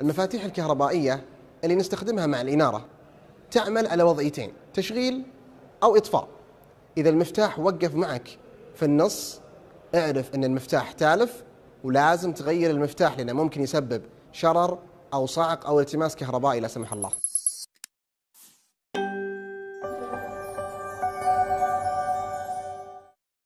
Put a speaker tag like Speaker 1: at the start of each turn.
Speaker 1: المفاتيح الكهربائية اللي نستخدمها مع الإنارة تعمل على وضعيتين تشغيل أو إطفاء إذا المفتاح وقف معك في النص اعرف أن المفتاح تالف ولازم تغير المفتاح لأنه ممكن يسبب شرر أو صعق أو التماس كهربائي لا سمح الله